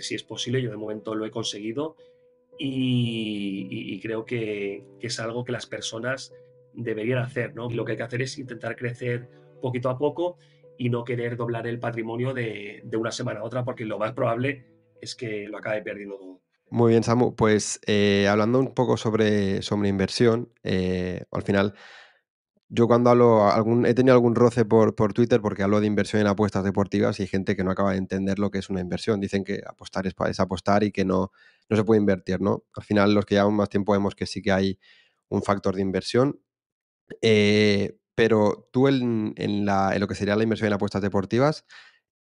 si es posible, yo de momento lo he conseguido y, creo que, es algo que las personas deberían hacer. ¿no? lo que hay que hacer es intentar crecer poquito a poco y no querer doblar el patrimonio de, una semana a otra, porque lo más probable es que lo acabe perdiendo todo. Muy bien, Samu. Pues eh, hablando un poco sobre, sobre inversión, eh, al final yo cuando hablo, algún, he tenido algún roce por, por, Twitter porque hablo de inversión en apuestas deportivas y hay gente que no acaba de entender lo que es una inversión. Dicen que apostar es, apostar y que no, no se puede invertir, ¿no? Al final, los que llevamos más tiempo vemos que sí que hay un factor de inversión. Eh, pero tú en, lo que sería la inversión en apuestas deportivas,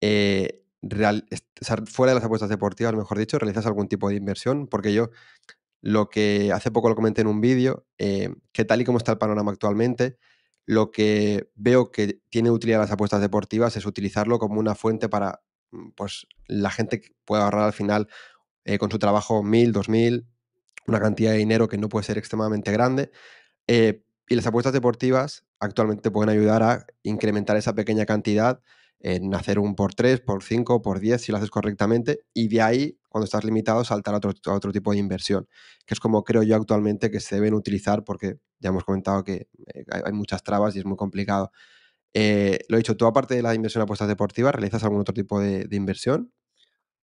eh, fuera de las apuestas deportivas, mejor dicho, ¿realizas algún tipo de inversión? Porque yo lo que hace poco lo comenté en un vídeo, eh, que tal y como está el panorama actualmente, lo que veo que tiene utilidad las apuestas deportivas es utilizarlo como una fuente para mm, pues, la gente que pueda ahorrar al final eh, con su trabajo mil, dos mil, una cantidad de dinero que no puede ser extremadamente grande. Eh, y las apuestas deportivas actualmente pueden ayudar a incrementar esa pequeña cantidad en hacer un por 3, por 5, por 10 si lo haces correctamente y de ahí, cuando estás limitado, saltar a otro, a otro tipo de inversión, que es como creo yo actualmente que se deben utilizar porque ya hemos comentado que eh, hay muchas trabas y es muy complicado. Eh, lo he dicho, tú aparte de la inversión en apuestas deportivas, ¿realizas algún otro tipo de, de inversión?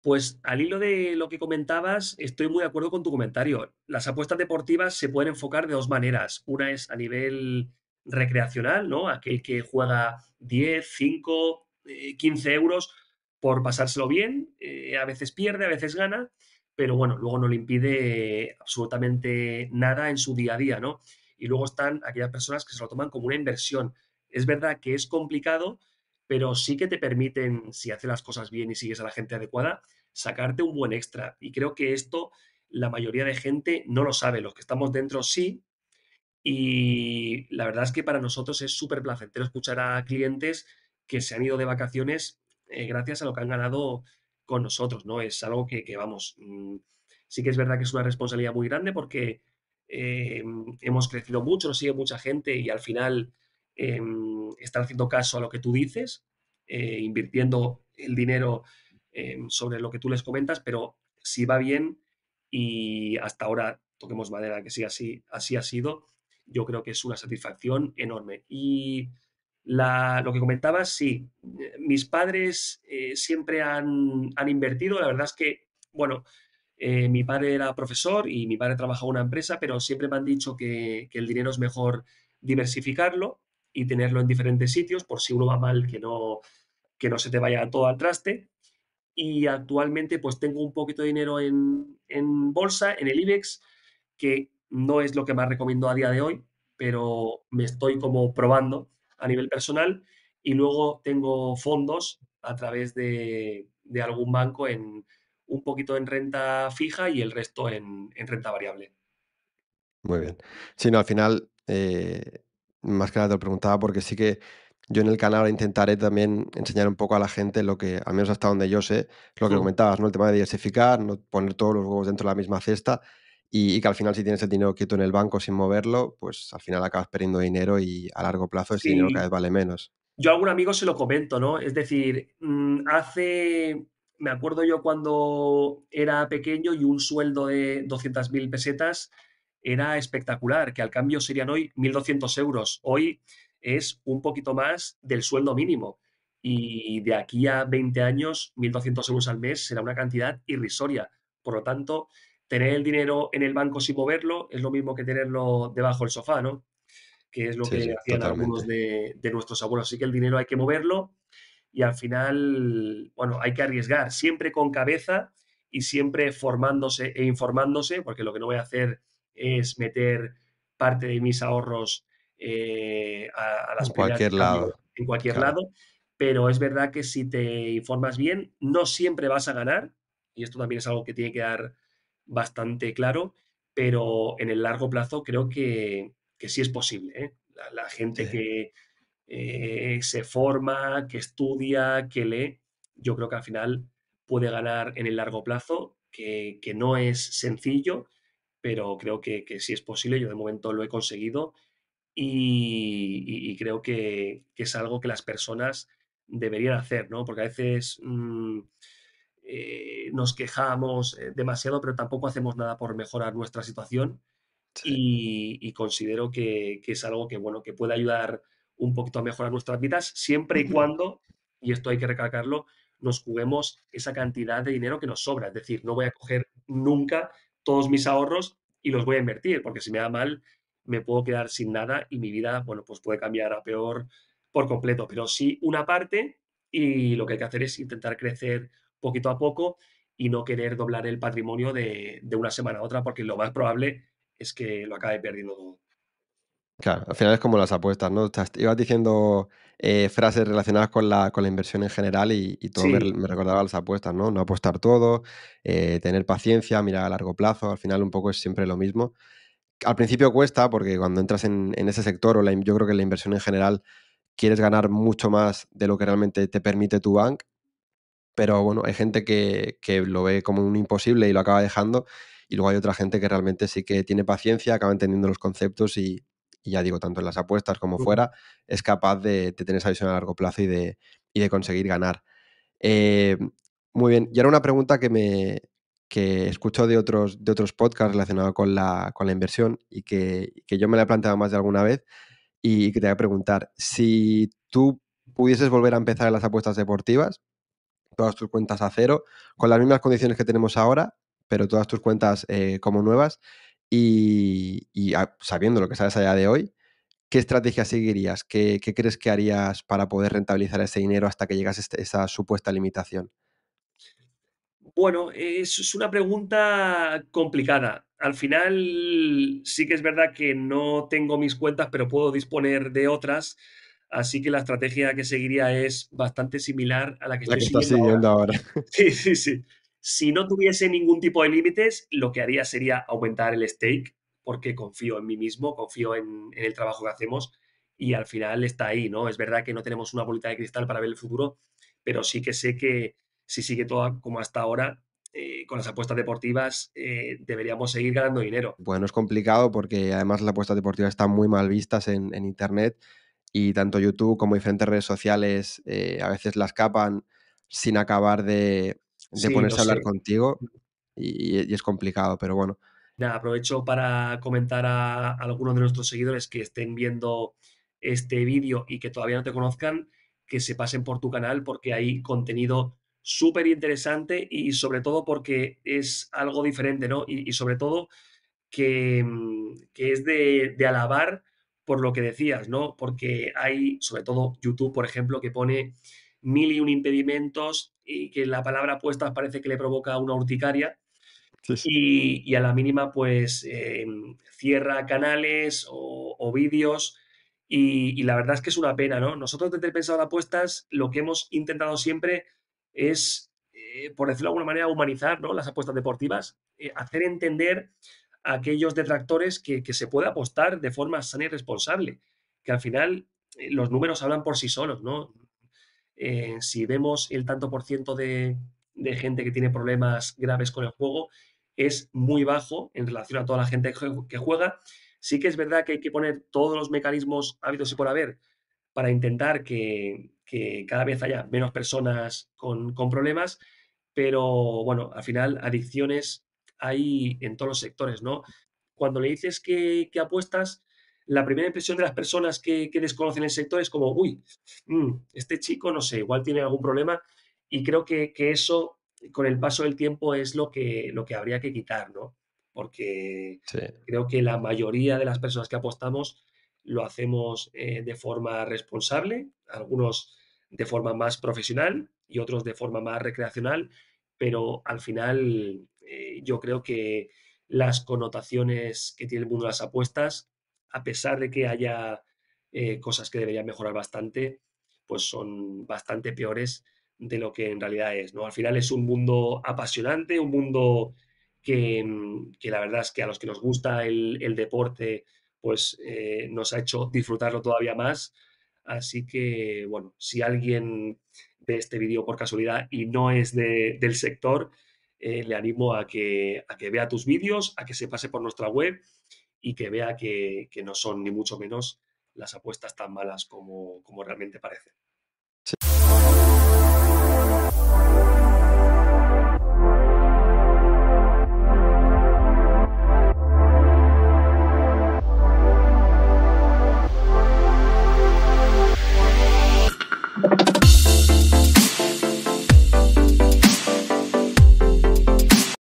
Pues al hilo de lo que comentabas, estoy muy de acuerdo con tu comentario. Las apuestas deportivas se pueden enfocar de dos maneras. Una es a nivel recreacional, ¿no? Aquel que juega 10, 5, 15 eh, euros por pasárselo bien, eh, a veces pierde, a veces gana, pero bueno, luego no le impide absolutamente nada en su día a día, ¿no? Y luego están aquellas personas que se lo toman como una inversión. Es verdad que es complicado, pero sí que te permiten, si haces las cosas bien y sigues a la gente adecuada, sacarte un buen extra. Y creo que esto la mayoría de gente no lo sabe, los que estamos dentro sí. Y la verdad es que para nosotros es súper placentero escuchar a clientes que se han ido de vacaciones eh, gracias a lo que han ganado con nosotros, ¿no? Es algo que, vamos, mm, sí que es verdad que es una responsabilidad muy grande porque eh, hemos crecido mucho, nos sigue mucha gente y al final eh, estar haciendo caso a lo que tú dices, invirtiendo el dinero sobre lo que tú les comentas, pero si va bien y hasta ahora, toquemos madera, que sí, así, así ha sido, yo creo que es una satisfacción enorme. Y la, lo que comentabas, sí, eh, mis padres eh, siempre han, invertido, la verdad es que, bueno, eh, mi padre era profesor y mi padre trabajaba en una empresa, pero siempre me han dicho que, el dinero es mejor diversificarlo y tenerlo en diferentes sitios por si uno va mal, que no, que no se te vaya todo al traste. Y actualmente pues tengo un poquito de dinero en, en bolsa, en el IBEX, que no es lo que más recomiendo a día de hoy, pero me estoy como probando a nivel personal y luego tengo fondos a través de, algún banco en un poquito en renta fija y el resto en, renta variable. Muy bien. Sí, no, al final, eh, más que nada te lo preguntaba porque sí que yo en el canal intentaré también enseñar un poco a la gente lo que, al menos hasta donde yo sé, lo que mm. comentabas, ¿no? El tema de diversificar, no poner todos los huevos dentro de la misma cesta y, que al final si tienes el dinero quieto en el banco sin moverlo, pues al final acabas perdiendo dinero y a largo plazo ese dinero cada vez vale menos. Yo a algún amigo se lo comento, ¿no? Es decir, mm, hace, me acuerdo yo cuando era pequeño y un sueldo de 200.000 pesetas era espectacular, que al cambio serían hoy 1.200 euros. Hoy es un poquito más del sueldo mínimo. Y de aquí a 20 años, 1.200 euros al mes será una cantidad irrisoria. Por lo tanto, tener el dinero en el banco sin moverlo es lo mismo que tenerlo debajo del sofá, ¿no? Que es lo que hacían algunos de, nuestros abuelos. Así que el dinero hay que moverlo y al final, bueno, hay que arriesgar, siempre con cabeza y siempre formándose e informándose, porque lo que no voy a hacer es meter parte de mis ahorros eh, a, a, las en cualquier lado. En cualquier lado. Pero es verdad que si te informas bien, no siempre vas a ganar, y esto también es algo que tiene que dar bastante claro, pero en el largo plazo creo que, sí es posible. ¿eh? La, gente que eh, se forma, que estudia, que lee, yo creo que al final puede ganar en el largo plazo, que, no es sencillo, pero creo que, que, sí es posible. Yo de momento lo he conseguido y, creo que, es algo que las personas deberían hacer, ¿no? Porque a veces... Mm, eh, nos quejamos eh, demasiado, pero tampoco hacemos nada por mejorar nuestra situación. Y, considero que, es algo que, bueno, que puede ayudar un poquito a mejorar nuestras vidas, siempre y cuando, y esto hay que recalcarlo, nos juguemos esa cantidad de dinero que nos sobra. Es decir, no voy a coger nunca todos mis ahorros y los voy a invertir, porque si me da mal, me puedo quedar sin nada y mi vida, bueno, pues puede cambiar a peor por completo. Pero sí una parte y lo que hay que hacer es intentar crecer poquito a poco y no querer doblar el patrimonio de, una semana a otra, porque lo más probable es que lo acabe perdiendo todo. Claro, al final es como las apuestas, ¿no? ibas diciendo eh, frases relacionadas con la, con la, inversión en general y, todo me, recordaba las apuestas, ¿no? No apostar todo, eh, tener paciencia, mirar a largo plazo, al final un poco es siempre lo mismo. Al principio cuesta porque cuando entras en, ese sector, o yo creo que la inversión en general, quieres ganar mucho más de lo que realmente te permite tu bank, pero bueno, hay gente que, lo ve como un imposible y lo acaba dejando, y luego hay otra gente que realmente sí que tiene paciencia, acaba entendiendo los conceptos y, ya digo, tanto en las apuestas como fuera, es capaz de, tener esa visión a largo plazo y de, de conseguir ganar. Eh, muy bien, y ahora una pregunta que me escucho de otros, de otros podcasts relacionados con la, inversión y que, que, yo me la he planteado más de alguna vez y que te voy a preguntar, si tú pudieses volver a empezar en las apuestas deportivas, todas tus cuentas a cero, con las mismas condiciones que tenemos ahora, pero todas tus cuentas eh, como nuevas y, sabiendo lo que sabes allá de hoy, ¿qué estrategia seguirías? ¿Qué, crees que harías para poder rentabilizar ese dinero hasta que llegas a este, esa supuesta limitación? Bueno, es, es una pregunta complicada. Al final sí que es verdad que no tengo mis cuentas, pero puedo disponer de otras. Así que la estrategia que seguiría es bastante similar a la que, estoy siguiendo, ahora. Sí, sí, sí. Si no tuviese ningún tipo de límites, lo que haría sería aumentar el stake, porque confío en mí mismo, confío en, el trabajo que hacemos y al final está ahí, ¿no? Es verdad que no tenemos una bolita de cristal para ver el futuro, pero sí que sé que si sigue todo como hasta ahora, eh, con las apuestas deportivas eh, deberíamos seguir ganando dinero. Bueno, es complicado porque además las apuestas deportivas están muy mal vistas en Internet y tanto YouTube como diferentes redes sociales eh, a veces las capan sin acabar de, de ponerse a hablar contigo mm. y, es complicado, pero bueno. Nada, aprovecho para comentar a, algunos de nuestros seguidores que estén viendo este vídeo y que todavía no te conozcan, que se pasen por tu canal porque hay contenido súper interesante y sobre todo porque es algo diferente, ¿no? Y, sobre todo mm, que, es de, de alabar por lo que decías, ¿no? Porque hay, sobre todo YouTube, por ejemplo, que pone mil y un impedimentos y que la palabra apuestas parece que le provoca una urticaria. Y, a la mínima, pues eh, cierra canales o, vídeos. Y, la verdad es que es una pena, ¿no? Nosotros desde el pensado de apuestas lo que hemos intentado siempre es, eh, por decirlo de alguna manera, humanizar ¿no? las apuestas deportivas, eh, hacer entender aquellos detractores que, se puede apostar de forma sana y responsable, que al final eh, los números hablan por sí solos, ¿no? Eh, si vemos el tanto por ciento de, gente que tiene problemas graves con el juego, es muy bajo en relación a toda la gente que juega. Sí que es verdad que hay que poner todos los mecanismos hábitos y por haber para intentar que, que cada vez haya menos personas con, con, problemas, pero bueno, al final adicciones hay en todos los sectores, ¿no? Cuando le dices que, apuestas, la primera impresión de las personas que, desconocen el sector es como, uy, mm, este chico, no sé, igual tiene algún problema. Y creo que, eso, con el paso del tiempo, es lo que, lo que habría que quitar, ¿no? Porque creo que la mayoría de las personas que apostamos lo hacemos eh, de forma responsable, algunos de forma más profesional y otros de forma más recreacional, pero al final eh, yo creo que las connotaciones que tiene el mundo de las apuestas, a pesar de que haya eh, cosas que deberían mejorar bastante, pues son bastante peores de lo que en realidad es. ¿no? Al final es un mundo apasionante, un mundo que, mm, la verdad es que a los que nos gusta el, deporte, pues eh, nos ha hecho disfrutarlo todavía más. Así que, bueno, si alguien ve este vídeo por casualidad y no es del sector, eh, le animo a que, a que vea tus vídeos, a que se pase por nuestra web y que vea que, no son ni mucho menos las apuestas tan malas como realmente parecen.